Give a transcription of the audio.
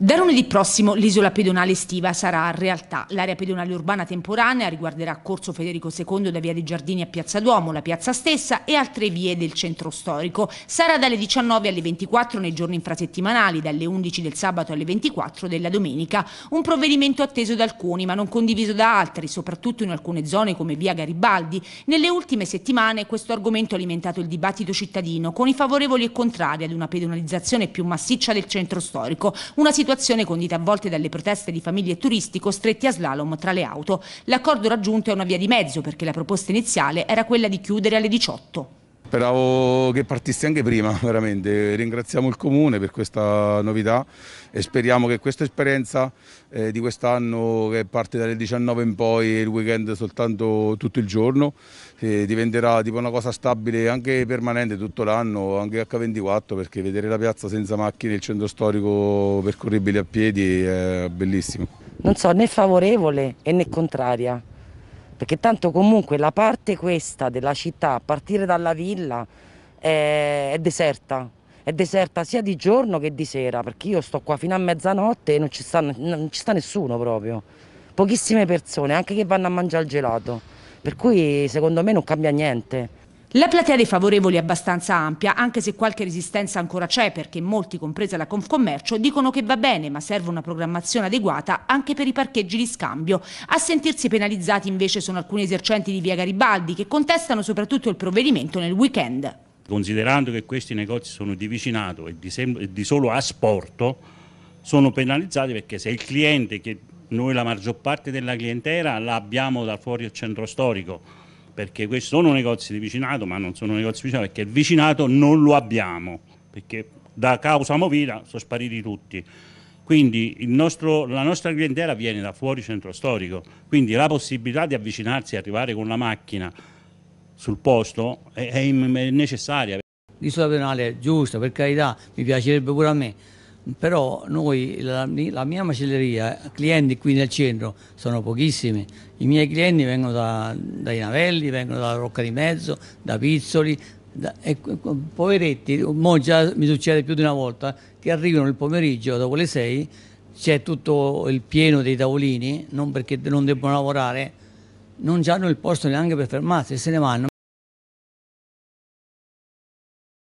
Da lunedì prossimo l'isola pedonale estiva sarà realtà. L'area pedonale urbana temporanea riguarderà Corso Federico II da Via dei Giardini a Piazza Duomo, la piazza stessa e altre vie del centro storico. Sarà dalle 19 alle 24 nei giorni infrasettimanali, dalle 11 del sabato alle 24 della domenica. Un provvedimento atteso da alcuni ma non condiviso da altri, soprattutto in alcune zone come Via Garibaldi. Nelle ultime settimane questo argomento ha alimentato il dibattito cittadino con i favorevoli e contrari ad una pedonalizzazione più massiccia del centro storico. Una situazione situazione condita a volte dalle proteste di famiglie e turisti costretti a slalom tra le auto. L'accordo raggiunto è una via di mezzo perché la proposta iniziale era quella di chiudere alle 18. Speravo che partisse anche prima, veramente. Ringraziamo il Comune per questa novità e speriamo che questa esperienza eh, di quest'anno, che parte dalle 19 in poi e il weekend soltanto tutto il giorno, eh, diventerà tipo una cosa stabile anche permanente tutto l'anno, anche H24, perché vedere la piazza senza macchine, il centro storico percorribile a piedi è bellissimo. Non so né favorevole né contraria perché tanto comunque la parte questa della città, a partire dalla villa, è, è deserta, è deserta sia di giorno che di sera, perché io sto qua fino a mezzanotte e non ci sta, non ci sta nessuno proprio, pochissime persone, anche che vanno a mangiare il gelato, per cui secondo me non cambia niente. La platea dei favorevoli è abbastanza ampia, anche se qualche resistenza ancora c'è, perché molti, compresa la Confcommercio, dicono che va bene, ma serve una programmazione adeguata anche per i parcheggi di scambio. A sentirsi penalizzati invece sono alcuni esercenti di Via Garibaldi, che contestano soprattutto il provvedimento nel weekend. Considerando che questi negozi sono di vicinato e di, e di solo asporto, sono penalizzati perché se il cliente, che noi la maggior parte della clientela l'abbiamo da fuori al centro storico, perché questi sono negozi di vicinato, ma non sono negozi di vicinato perché il vicinato non lo abbiamo, perché da causa Movida sono spariti tutti. Quindi nostro, la nostra clientela viene da fuori centro storico, quindi la possibilità di avvicinarsi e arrivare con la macchina sul posto è, è necessaria. L'isola penale, è giusta, per carità, mi piacerebbe pure a me, però noi, la, la, mia macelleria, clienti qui nel centro sono pochissimi, i miei clienti vengono da, dai Navelli, vengono dalla Rocca di Mezzo, da Pizzoli, da, e, poveretti, mo già mi succede più di una volta che arrivano il pomeriggio dopo le 6, c'è tutto il pieno dei tavolini, non perché non debbano lavorare, non hanno il posto neanche per fermarsi, se ne vanno.